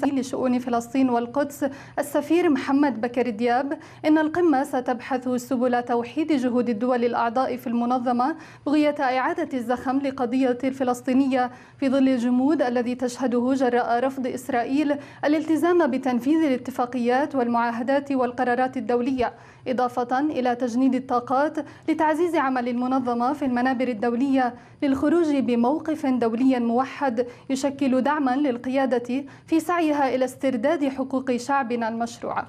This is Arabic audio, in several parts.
لشؤون فلسطين والقدس السفير محمد بكر دياب إن القمة ستبحث سبل توحيد جهود الدول الأعضاء في المنظمة بغية إعادة الزخم لقضية الفلسطينية في ظل الجمود الذي تشهده جراء رفض إسرائيل الالتزام بتنفيذ الاتفاقيات والمعاهدات والقرارات الدولية إضافة إلى تجنيد الطاقات لتعزيز عمل المنظمة في المنابر الدولية للخروج بموقف دولي موحد يشكل دعما للقيادة في سعي وسعيها إلى استرداد حقوق شعبنا المشروعة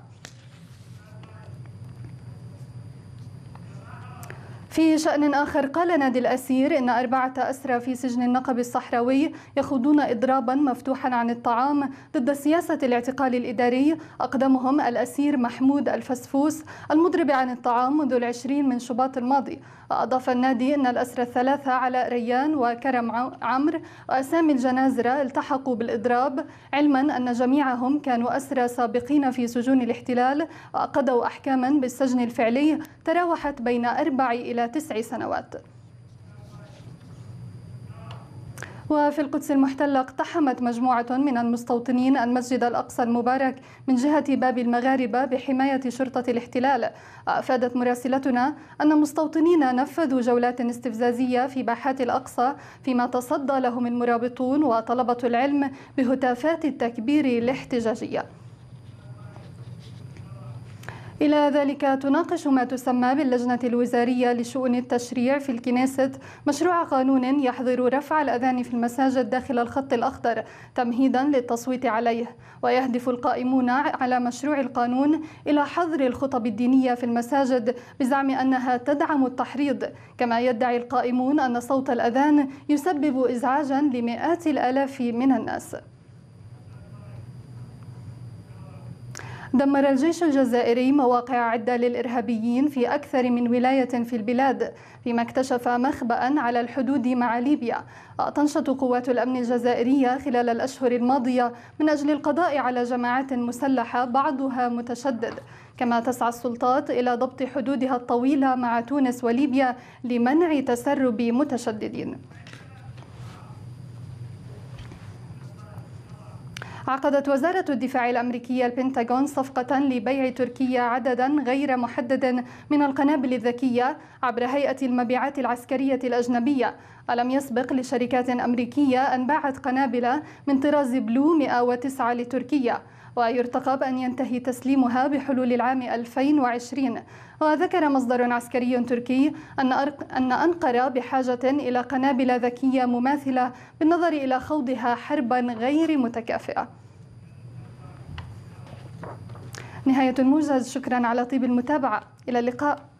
في شأن آخر قال نادي الأسير إن أربعة أسرى في سجن النقب الصحراوي يخوضون إضرابا مفتوحا عن الطعام ضد سياسة الاعتقال الإداري أقدمهم الأسير محمود الفسفوس المضرب عن الطعام منذ العشرين من شباط الماضي وأضاف النادي أن الأسرى الثلاثة علاء ريان وكرم عمرو وأسامي الجنازرة التحقوا بالإضراب علما أن جميعهم كانوا أسرى سابقين في سجون الاحتلال وقضوا أحكاما بالسجن الفعلي تراوحت بين أربع إلى إلى تسع سنوات وفي القدس المحتلة اقتحمت مجموعة من المستوطنين المسجد الأقصى المبارك من جهة باب المغاربة بحماية شرطة الاحتلال أفادت مراسلتنا أن مستوطنين نفذوا جولات استفزازية في باحات الأقصى فيما تصدى لهم المرابطون وطلبة العلم بهتافات التكبير الاحتجاجية إلى ذلك تناقش ما تسمى باللجنة الوزارية لشؤون التشريع في الكنيسة مشروع قانون يحظر رفع الأذان في المساجد داخل الخط الأخضر تمهيدا للتصويت عليه ويهدف القائمون على مشروع القانون إلى حظر الخطب الدينية في المساجد بزعم أنها تدعم التحريض كما يدعي القائمون أن صوت الأذان يسبب إزعاجا لمئات الآلاف من الناس دمر الجيش الجزائري مواقع عدة للإرهابيين في أكثر من ولاية في البلاد فيما اكتشف مخبأ على الحدود مع ليبيا تنشط قوات الأمن الجزائرية خلال الأشهر الماضية من أجل القضاء على جماعات مسلحة بعضها متشدد كما تسعى السلطات إلى ضبط حدودها الطويلة مع تونس وليبيا لمنع تسرب متشددين عقدت وزارة الدفاع الأمريكية البنتاغون صفقة لبيع تركيا عددا غير محدد من القنابل الذكية عبر هيئة المبيعات العسكرية الأجنبية ألم يسبق لشركات أمريكية أن باعت قنابل من طراز بلو 109 لتركيا ويرتقى بأن ينتهي تسليمها بحلول العام 2020 وذكر مصدر عسكري تركي أن, أن أنقرة بحاجة إلى قنابل ذكية مماثلة بالنظر إلى خوضها حربا غير متكافئة نهاية الموجز شكرا على طيب المتابعة إلى اللقاء